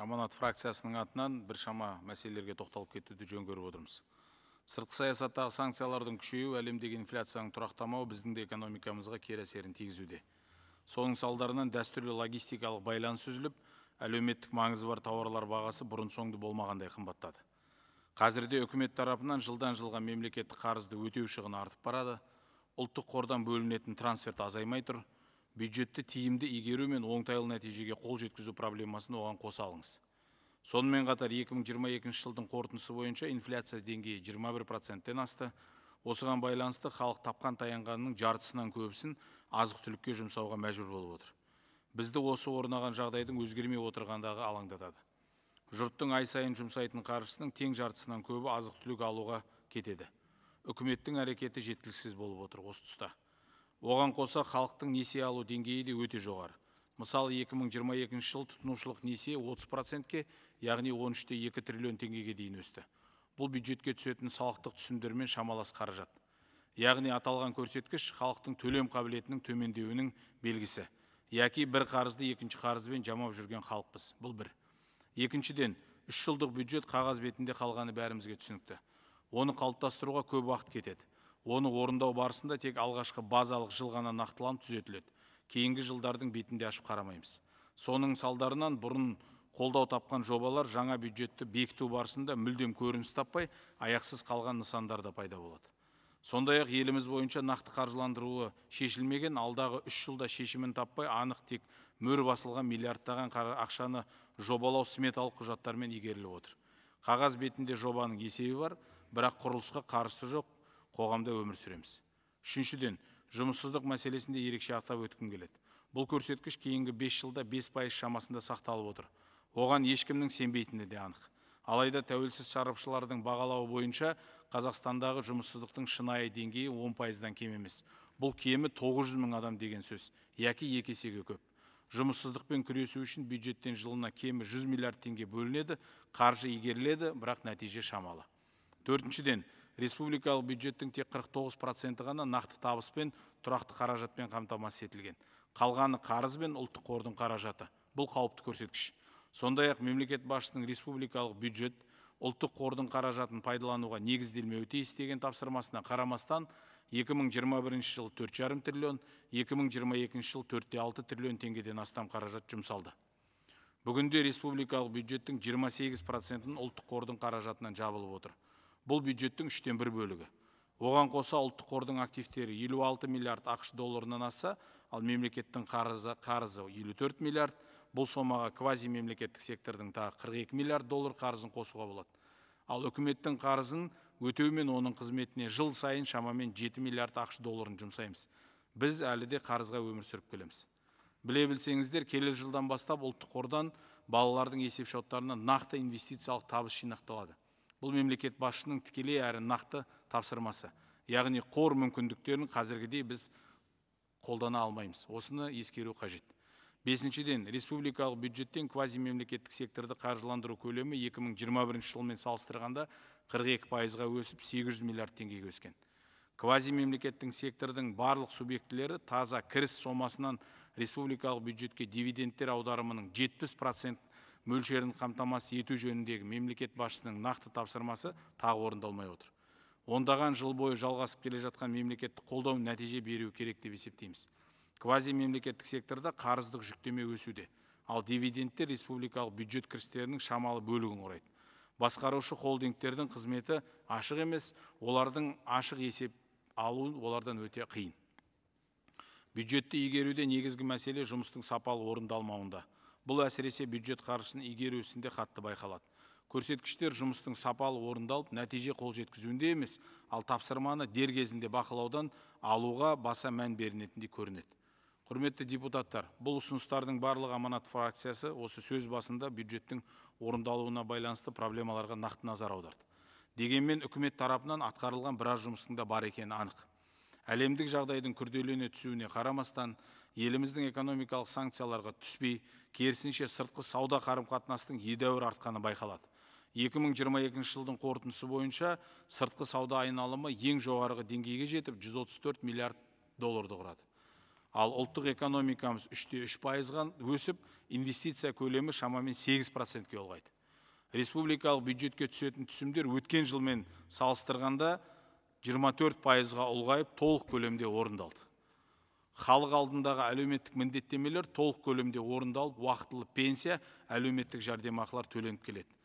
аманат фракциясының атынан біршама мәселелерге тоқталып кетуді жөн көріп отырмыз сыртқы саясаттағы санкциялардың күшеюі әлемдегі инфляцияның тұрақтамауы біздің де экономикамызға кері әсерін тигізуде соның салдарынан дәстүрлі логистикалық байланыс үзіліп әлеуметтік маңызы бар тауарлар бағасы бұрын соңды болмағандай қымбаттады қазірде үкімет тарапынан жылдан жылға мемлекеттік қарызды өтеу шығыны артып барады ұлттық қордан бөлінетін трансферт азаймай тұр бюджетті тиімді игеру мен оңтайлы нәтижеге қол жеткізу проблемасын оған қоса алыңыз сонымен қатар 2022 жылдың қорытындысы бойынша инфляция деңгейі 21 проценттен асты осыған байланысты халық тапқан таянғанының жартысынан көбісін азық түлікке жұмсауға мәжбүр болып отыр бізді осы орнаған жағдайдың өзгермей отырғандағы алаңдатады жұрттың ай сайын жұмсайтын қаржысының тең жартысынан көбі азық түлік алуға кетеді үкіметтің әрекеті жеткіліксіз болып отыр осы тұста оған қоса халықтың несие алу деңгейі де өте жоғары мысалы 2022 жыл тұтынушылық несие 30 процентке яғни 13-те 2 триллион теңгеге дейін өсті бұл бюджетке түсетін салықтық түсімдермен шамалас қаражат яғни аталған көрсеткіш халықтың төлем қабілетінің төмендеуінің белгісі яки бір қарызды екінші қарызбен жамап жүрген халықпыз бұл бір екіншіден үш жылдық бюджет қағаз бетінде қалғаны бәрімізге түсінікті оны қалыптастыруға көп уақыт кетеді оны орындау барысында тек алғашқы базалық жыл ғана нақтыланып түзетіледі кейінгі жылдардың бетінде ашып қарамаймыз соның салдарынан бұрын қолдау тапқан жобалар жаңа бюджетті бекіту барысында мүлдем көрініс таппай аяқсыз қалған нысандар да пайда болады сондай ақ еліміз бойынша нақты қаржыландыруы шешілмеген алдағы үш жылда шешімін таппай анық тек мөр басылған миллиардтаған ақшаны жобалау сметалық құжаттармен игеріліп отыр қағаз бетінде жобаның есебі бар бірақ құрылысқа қарсы жоқ қоғамда өмір сүреміз үшіншіден жұмыссыздық мәселесінде ерекше атап өткім келеді бұл көрсеткіш кейінгі 5 жылда 5 пайыз шамасында сақталып отыр оған ешкімнің сенбейтіні де анық алайда тәуелсіз сарапшылардың бағалауы бойынша қазақстандағы жұмыссыздықтың шынайы деңгейі 10 пайыздан кем емес бұл кемі 900 мың адам деген сөз яки екі есеге көп жұмыссыздықпен күресу үшін бюджеттен жылына кемі 100 миллиард теңге бөлінеді қаржы игеріледі бірақ нәтиже шамалы төртіншіден республикалық бюджеттің тек 49 проценті ғана нақты табыс пен тұрақты қаражатпен қамтамасыз етілген қалғаны қарыз бен ұлттық қордың қаражаты бұл қауіпті көрсеткіш сондай ақ мемлекет басшысының республикалық бюджет ұлттық қордың қаражатын пайдалануға негізделмеуі тиіс істеген тапсырмасына қарамастан 2021 жылы төрт жарым триллион 2022 жылы 4,6 алты триллион теңгеден астам қаражат жұмсалды бүгінде республикалық бюджеттің 28 процентін ұлттық қордың қаражатынан жабылып отыр бұл бюджеттің үштен бір бөлігі оған қоса ұлттық қордың активтері 56 миллиард ақш долларынан аса ал мемлекеттің қарызы қарызы 54 миллиард бұл сомаға квази мемлекеттік сектордың тағы 42 миллиард доллар қарызын қосуға болады ал үкіметтің қарызын өтеу оның қызметіне жыл сайын шамамен 7 миллиард ақш долларын жұмсаймыз біз әлі де қарызға өмір сүріп келеміз біле білсеңіздер келер жылдан бастап ұлттық қордан балалардың есепшоттарына нақты инвестициялық табыс жинақталады бұл мемлекет басшысының тікелей әрі нақты тапсырмасы яғни қор мүмкіндіктерін қазіргідей біз қолдана алмаймыз осыны ескеру қажет бесіншіден республикалық бюджеттен квазимемлекеттік секторды қаржыландыру көлемі 2021 жылмен салыстырғанда 42 пайызға өсіп 800 миллиард теңгеге өскен мемлекеттің сектордың барлық субъектілері таза кіріс сомасынан республикалық бюджетке дивидендтер аударымының 70 процент мөлшерін қамтамасыз ету жөніндегі мемлекет басшысының нақты тапсырмасы тағы орындалмай отыр ондаған жыл бойы жалғасып келе жатқан мемлекеттік қолдау нәтиже беруі керек деп есептейміз квази мемлекеттік секторда қарыздық жүктеме өсуде ал дивидендтер республикалық бюджет кірістерінің шамалы бөлігін құрайды басқарушы холдингтердің қызметі ашық емес олардың ашық есеп алу олардан өте қиын бюджетті игеруде негізгі мәселе жұмыстың сапалы орындалмауында бұл әсіресе бюджет қаржысын игеру ісінде қатты байқалады көрсеткіштер жұмыстың сапалы орындалып нәтиже қол жеткізуінде емес ал тапсырманы дер бақылаудан алуға баса мән берінетінде көрінеді құрметті депутаттар бұл ұсыныстардың барлығы аманат фракциясы осы сөз басында бюджеттің орындалуына байланысты проблемаларға нақты назар аударды дегенмен үкімет тарапынан атқарылған біраз жұмыстың да бар екені анық әлемдік жағдайдың күрделене түсуіне қарамастан еліміздің экономикалық санкцияларға түспей керісінше сыртқы сауда қарым қатынастың едәуір артқаны байқалады 2022 жылдың қорытындысы бойынша сыртқы сауда айналымы ең жоғарғы деңгейге жетіп 134 миллиард долларды құрады ал ұлттық экономикамыз үште үш пайызға өсіп инвестиция көлемі шамамен 8 процентке ұлғайды республикалық бюджетке түсетін түсімдер өткен жылмен салыстырғанда 24 пайызға ұлғайып толық көлемде орындалды халық алдындағы әлеуметтік міндеттемелер толық көлемде орындалып уақытылы пенсия әлеуметтік жәрдемақылар төленіп келеді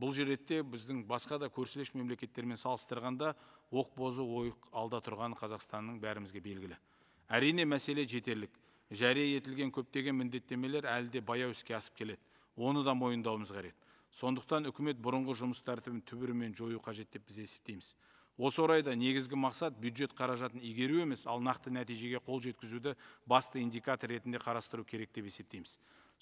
бұл жеретте біздің басқа да көршілес мемлекеттермен салыстырғанда оқ бозы ойық алда тұрған қазақстанның бәрімізге белгілі әрине мәселе жетерлік жария етілген көптеген міндеттемелер әлі де баяу іске асып келеді оны да мойындауымыз қажет сондықтан үкімет бұрынғы жұмыс тәртібін түбірімен жою қажет деп біз есептейміз осы орайда негізгі мақсат бюджет қаражатын игеру емес ал нақты нәтижеге қол жеткізуді басты индикатор ретінде қарастыру керек деп есептейміз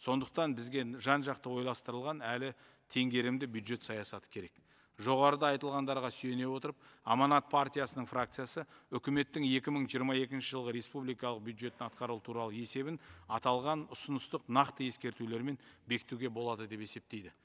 сондықтан бізге жан жақты ойластырылған әлі теңгерімді бюджет саясаты керек жоғарыда айтылғандарға сүйене отырып аманат партиясының фракциясы үкіметтің 2022 жылғы республикалық бюджетін атқарыл туралы есебін аталған ұсыныстық нақты ескертулермен бекітуге болады деп есептейді